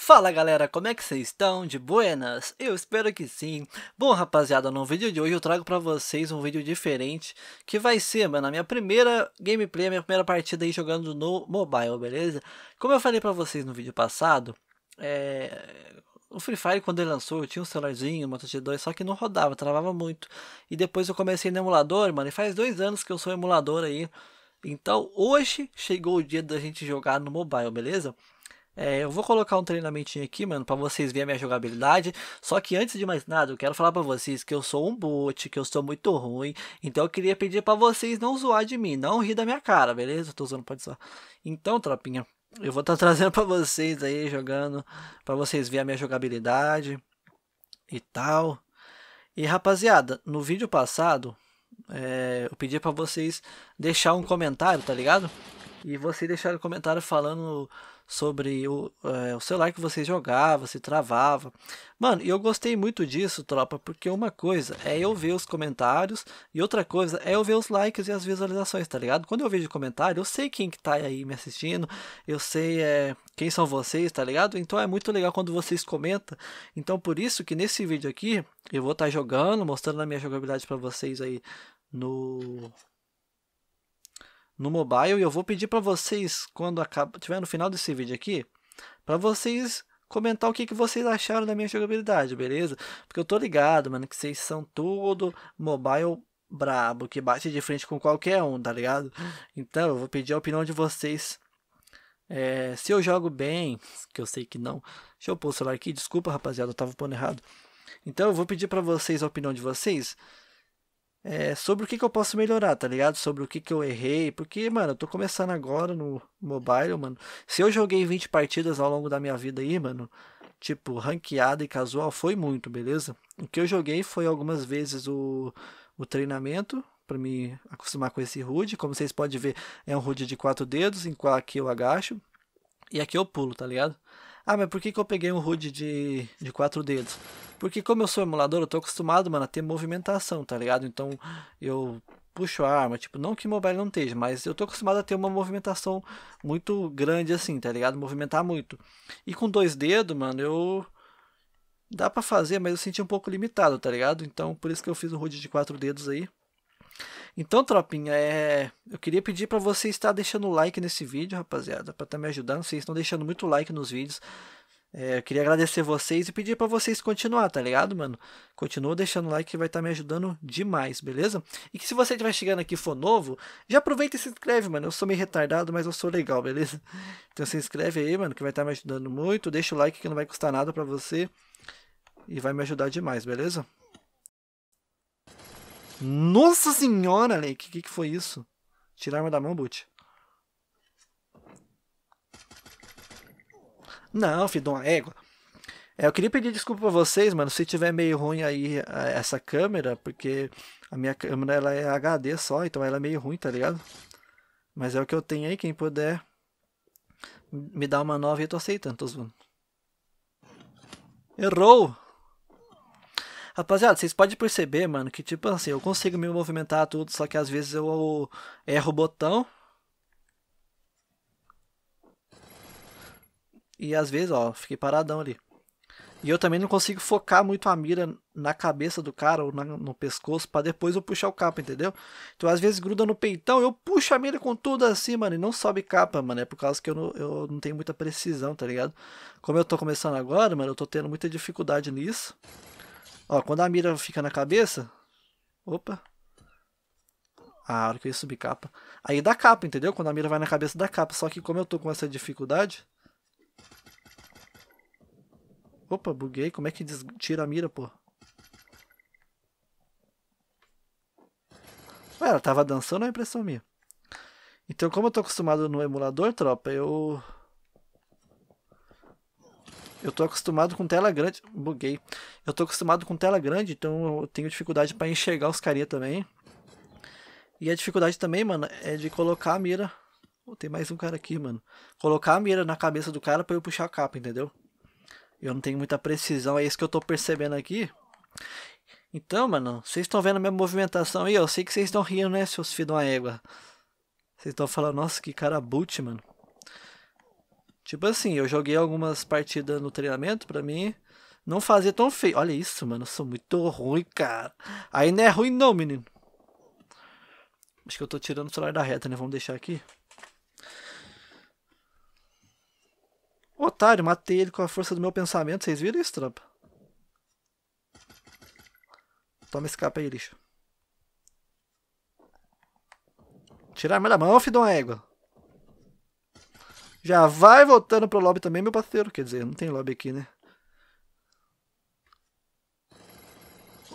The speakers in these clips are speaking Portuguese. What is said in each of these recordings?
Fala galera, como é que vocês estão? De buenas? Eu espero que sim. Bom rapaziada, no vídeo de hoje eu trago pra vocês um vídeo diferente que vai ser, mano, a minha primeira gameplay, a minha primeira partida aí jogando no mobile, beleza? Como eu falei pra vocês no vídeo passado, é... O Free Fire, quando ele lançou, eu tinha um celularzinho, uma T2, só que não rodava, travava muito. E depois eu comecei no emulador, mano, e faz dois anos que eu sou emulador aí. Então hoje chegou o dia da gente jogar no mobile, beleza? É, eu vou colocar um treinamentinho aqui, mano, para vocês verem a minha jogabilidade. Só que antes de mais nada, eu quero falar para vocês que eu sou um bot, que eu sou muito ruim. Então eu queria pedir para vocês não zoar de mim, não rir da minha cara, beleza? Eu tô usando pode zoar. Então, tropinha, eu vou estar tá trazendo para vocês aí, jogando, para vocês verem a minha jogabilidade e tal. E rapaziada, no vídeo passado, é, eu pedi para vocês deixar um comentário, tá ligado? E vocês deixaram um comentário falando sobre o, é, o celular que você jogava, se travava. Mano, e eu gostei muito disso, tropa, porque uma coisa é eu ver os comentários e outra coisa é eu ver os likes e as visualizações, tá ligado? Quando eu vejo comentário, eu sei quem que tá aí me assistindo, eu sei é, quem são vocês, tá ligado? Então é muito legal quando vocês comentam. Então por isso que nesse vídeo aqui eu vou estar tá jogando, mostrando a minha jogabilidade para vocês aí no no mobile e eu vou pedir para vocês, quando acabar tiver no final desse vídeo aqui, para vocês comentar o que, que vocês acharam da minha jogabilidade, beleza? Porque eu tô ligado, mano, que vocês são tudo mobile brabo, que bate de frente com qualquer um, tá ligado? Então, eu vou pedir a opinião de vocês. É, se eu jogo bem, que eu sei que não. Deixa eu pôr o celular aqui, desculpa rapaziada, eu tava pondo errado. Então eu vou pedir para vocês a opinião de vocês é, sobre o que, que eu posso melhorar, tá ligado? Sobre o que, que eu errei. Porque, mano, eu tô começando agora no mobile, mano. Se eu joguei 20 partidas ao longo da minha vida aí, mano, tipo, ranqueada e casual foi muito, beleza? O que eu joguei foi algumas vezes o, o treinamento, para me acostumar com esse HUD. Como vocês podem ver, é um HUD de quatro dedos, em qual aqui eu agacho e aqui eu pulo, tá ligado? Ah, mas por que, que eu peguei um HUD de, de quatro dedos? Porque como eu sou emulador, eu tô acostumado, mano, a ter movimentação, tá ligado? Então eu puxo a arma, tipo, não que mobile não esteja, mas eu tô acostumado a ter uma movimentação muito grande assim, tá ligado? Movimentar muito. E com dois dedos, mano, eu dá para fazer, mas eu senti um pouco limitado, tá ligado? Então por isso que eu fiz um HUD de quatro dedos aí. Então, tropinha, é... eu queria pedir para você estar deixando o like nesse vídeo, rapaziada, para estar tá me ajudando. Vocês estão deixando muito like nos vídeos. É, eu queria agradecer vocês e pedir para vocês continuar, tá ligado, mano? Continua deixando like que vai estar tá me ajudando demais, beleza? E que se você estiver chegando aqui for novo, já aproveita e se inscreve, mano. Eu sou meio retardado, mas eu sou legal, beleza? Então se inscreve aí, mano, que vai estar tá me ajudando muito. Deixa o like que não vai custar nada para você e vai me ajudar demais, beleza? Nossa senhora, Lake, o que, que foi isso? Tirar arma da mão, Butch. Não, filho de uma égua. É, eu queria pedir desculpa pra vocês, mano, se tiver meio ruim aí essa câmera, porque a minha câmera ela é HD só, então ela é meio ruim, tá ligado? Mas é o que eu tenho aí, quem puder me dar uma nova e eu tô aceitando, tô zoando. Errou! Rapaziada, vocês podem perceber, mano, que tipo assim, eu consigo me movimentar tudo, só que às vezes eu erro o botão. E às vezes, ó, fiquei paradão ali. E eu também não consigo focar muito a mira na cabeça do cara ou na, no pescoço para depois eu puxar o capa, entendeu? Então às vezes gruda no peitão, eu puxo a mira com tudo assim, mano, e não sobe capa, mano. É por causa que eu não, eu não tenho muita precisão, tá ligado? Como eu tô começando agora, mano, eu tô tendo muita dificuldade nisso. Ó, quando a mira fica na cabeça. Opa! A hora que eu ia subir capa. Aí dá capa, entendeu? Quando a mira vai na cabeça dá capa. Só que como eu tô com essa dificuldade. Opa, buguei. Como é que des... tira a mira, pô? Ué, ela tava dançando, é impressão minha. Então, como eu tô acostumado no emulador, tropa, eu eu tô acostumado com tela grande. Buguei. Eu tô acostumado com tela grande, então eu tenho dificuldade para enxergar os carinha também. E a dificuldade também, mano, é de colocar a mira. Oh, tem mais um cara aqui, mano. Colocar a mira na cabeça do cara para eu puxar a capa, entendeu? Eu não tenho muita precisão, é isso que eu tô percebendo aqui. Então, mano, vocês estão vendo a minha movimentação aí? Eu sei que vocês estão rindo, né, seus filhos de uma égua. Vocês estão falando, nossa, que cara boot, mano. Tipo assim, eu joguei algumas partidas no treinamento pra mim. Não fazia tão feio. Olha isso, mano. Eu sou muito ruim, cara. Aí não é ruim, não, menino. Acho que eu tô tirando o celular da reta, né? Vamos deixar aqui. Otário, matei ele com a força do meu pensamento. Vocês viram isso, trampa? Toma esse capa aí, lixo. Tirar a arma da mão, filho de uma égua. Já vai voltando pro lobby também, meu parceiro. Quer dizer, não tem lobby aqui, né?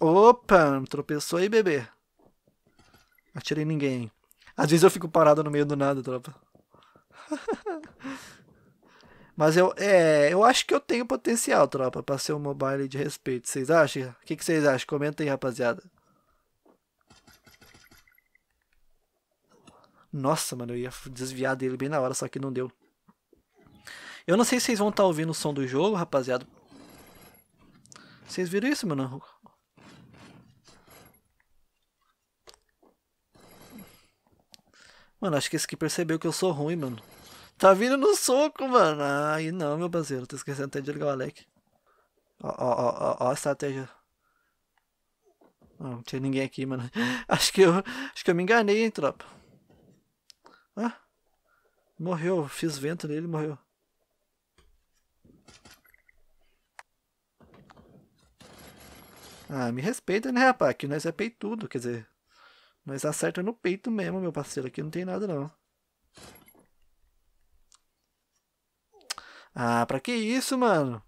Opa, tropeçou aí, bebê. Atirei ninguém. Às vezes eu fico parado no meio do nada, tropa. Mas eu, é, eu acho que eu tenho potencial, tropa, pra ser um mobile de respeito. Vocês acham? O que, que vocês acham? Comenta aí, rapaziada. Nossa, mano, eu ia desviar dele bem na hora, só que não deu. Eu não sei se vocês vão estar tá ouvindo o som do jogo, rapaziada. Vocês viram isso, mano? Mano, acho que esse aqui percebeu que eu sou ruim, mano. Tá vindo no soco, mano. Ai, não, meu parceiro. Tô esquecendo até de ligar o Alec. Ó, ó, ó, ó a estratégia. Não, não tinha ninguém aqui, mano. Acho que eu, acho que eu me enganei, hein, tropa. Ah, morreu. Fiz vento nele, morreu. Ah, me respeita, né, rapaz? Aqui nós é peitudo, quer dizer. Nós acerta no peito mesmo, meu parceiro. Aqui não tem nada, não. Ah, pra que isso, mano?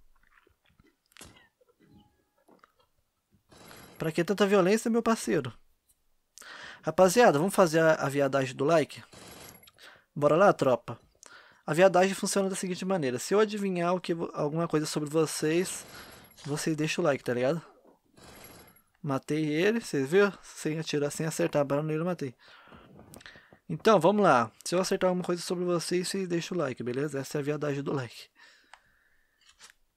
Pra que tanta violência, meu parceiro? Rapaziada, vamos fazer a, a viadagem do like? Bora lá, tropa. A viadagem funciona da seguinte maneira. Se eu adivinhar o que, alguma coisa sobre vocês, vocês deixam o like, tá ligado? Matei ele, vocês viram? Sem atirar, sem acertar a bala nele, matei. Então, vamos lá. Se eu acertar alguma coisa sobre vocês, vocês deixam o like, beleza? Essa é a viadagem do like.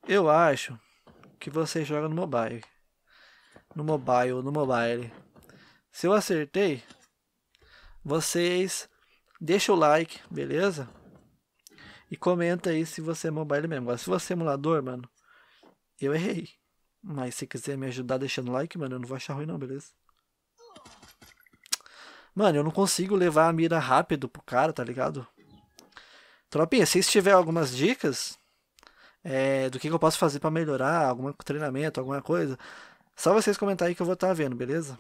Eu acho que você joga no mobile. No mobile, no mobile. Se eu acertei, vocês deixam o like, beleza? E comenta aí se você é mobile mesmo. Agora, se você é emulador, mano, eu errei. Mas se quiser me ajudar deixando like, mano, eu não vou achar ruim não, beleza? Mano, eu não consigo levar a mira rápido pro cara, tá ligado? Tropinha, se tiver algumas dicas é, do que, que, eu posso fazer para melhorar, algum treinamento, alguma coisa, só vocês comentarem aí que eu vou estar tá vendo, beleza?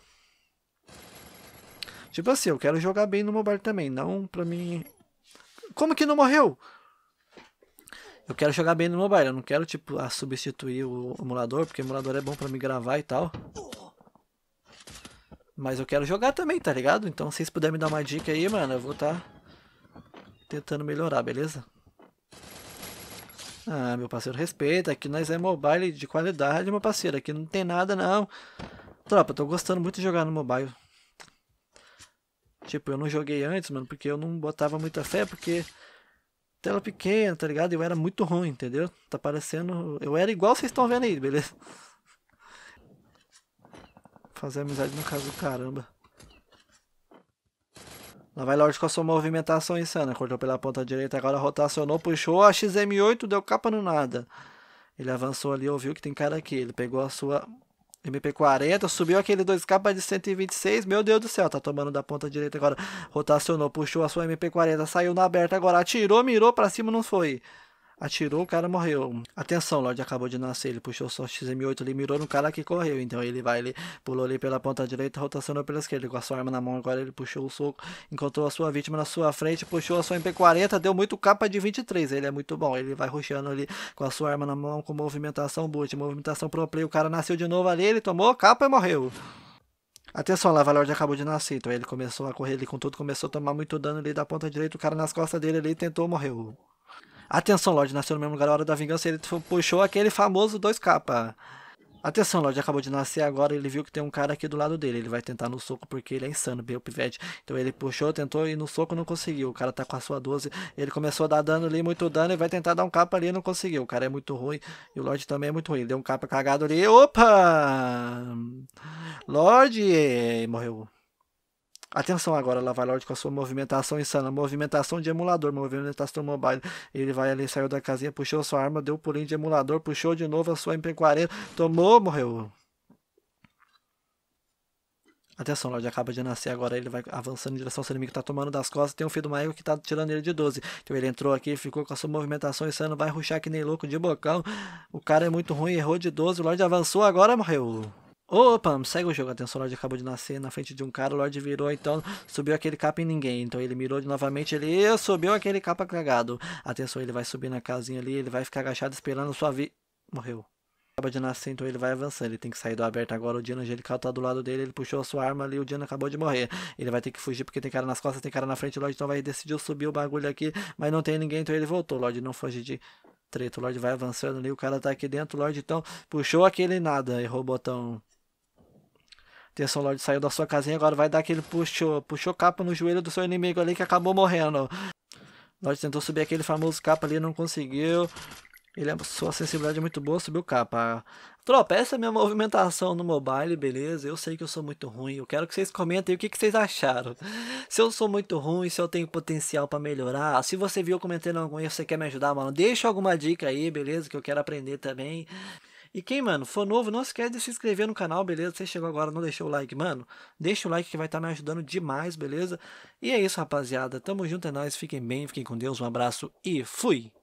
Tipo assim, eu quero jogar bem no mobile também, não pra mim... Como que não morreu? eu quero jogar bem no mobile, eu não quero, tipo, ah, substituir o emulador, porque o emulador é bom para me gravar e tal. Mas eu quero jogar também, tá ligado? Então se vocês puderem me dar uma dica aí, mano, eu vou estar tá tentando melhorar, beleza? Ah, meu parceiro, respeita, aqui nós é mobile de qualidade, meu parceiro, aqui não tem nada não. Tropa, eu tô gostando muito de jogar no mobile. Tipo, eu não joguei antes, mano, porque eu não botava muita fé, porque tela pequena, tá ligado? Eu era muito ruim, entendeu? Tá parecendo. Eu era igual vocês estão vendo aí, beleza? Fazer amizade no caso do caramba. Lá vai Lorde com a sua movimentação insana. Cortou pela ponta direita, agora rotacionou, puxou a XM8, deu capa no nada. Ele avançou ali, ouviu que tem cara aqui. Ele pegou a sua MP40, subiu aquele 2K de 126. Meu Deus do céu, tá tomando da ponta direita agora. Rotacionou, puxou a sua MP40, saiu na aberta agora, atirou, mirou para cima, não foi atirou, o cara morreu. Atenção, Lorde acabou de nascer, ele puxou sua XM8 ali, mirou no cara que correu. Então ele vai, ele pulou ali pela ponta direita, rotacionou pela esquerda. Com a sua arma na mão agora, ele puxou o soco, encontrou a sua vítima na sua frente, puxou a sua MP40, deu muito capa de 23. Ele é muito bom, ele vai ruxando ali com a sua arma na mão, com movimentação boot, movimentação pro play. O cara nasceu de novo ali, ele tomou capa e morreu. Atenção, Lava Lord acabou de nascer, então ele começou a correr ali com tudo, começou a tomar muito dano ali da ponta direita, o cara nas costas dele ali tentou, morreu. Atenção, Lorde, nasceu no mesmo lugar a hora da vingança. Ele puxou aquele famoso 2K. Atenção, Lorde, acabou de nascer agora. Ele viu que tem um cara aqui do lado dele. Ele vai tentar no soco porque ele é insano, bem o pivete. Então ele puxou, tentou e no soco não conseguiu. O cara tá com a sua 12. Ele começou a dar dano ali, muito dano. E vai tentar dar um capa ali não conseguiu. O cara é muito ruim e o Lorde também é muito ruim. Deu um capa cagado ali. Opa! Lorde! Morreu. Atenção agora, Lavalord com a sua movimentação insana, movimentação de emulador, movimentação mobile. Ele vai ali, saiu da casinha, puxou sua arma, deu um pulinho de emulador, puxou de novo a sua MP40, tomou, morreu. Atenção, Lorde acaba de nascer agora, ele vai avançando em direção ao seu inimigo, tá tomando das costas, tem um filho do Maego que tá tirando ele de 12. Então ele entrou aqui, ficou com a sua movimentação insana, vai ruxar que nem louco de bocão. O cara é muito ruim, errou de 12, o Lorde avançou, agora morreu. Opa, segue o jogo. Atenção, o Lorde acabou de nascer na frente de um cara. O Lorde virou, então subiu aquele capa em ninguém. Então ele mirou novamente. Ele subiu aquele capa cagado. Atenção, ele vai subir na casinha ali. Ele vai ficar agachado esperando sua vida. Morreu. Acaba de nascer, então ele vai avançando. Ele tem que sair do aberto agora. O Dino Angelical tá do lado dele. Ele puxou a sua arma ali. O Dino acabou de morrer. Ele vai ter que fugir porque tem cara nas costas, tem cara na frente. O Lorde então vai decidiu subir o bagulho aqui. Mas não tem ninguém, então ele voltou. O Lorde não foge de treta. O Lorde vai avançando ali. O cara tá aqui dentro. O Lorde então puxou aquele nada. Errou o botão Terson Lord saiu da sua casinha, agora vai dar aquele puxou, puxou capa no joelho do seu inimigo ali que acabou morrendo. Lord tentou subir aquele famoso capa ali, não conseguiu. Ele, é, sua sensibilidade é muito boa, subiu capa. Tropa, essa é a minha movimentação no mobile, beleza? Eu sei que eu sou muito ruim, eu quero que vocês comentem o que, que vocês acharam. Se eu sou muito ruim, se eu tenho potencial para melhorar, se você viu comentando algum erro, você quer me ajudar, mano, deixa alguma dica aí, beleza? Que eu quero aprender também. E quem, mano, for novo, não esquece de se inscrever no canal, beleza? Você chegou agora, não deixou o like, mano? Deixa o like que vai estar tá me ajudando demais, beleza? E é isso, rapaziada. Tamo junto, é nóis. Fiquem bem, fiquem com Deus. Um abraço e fui!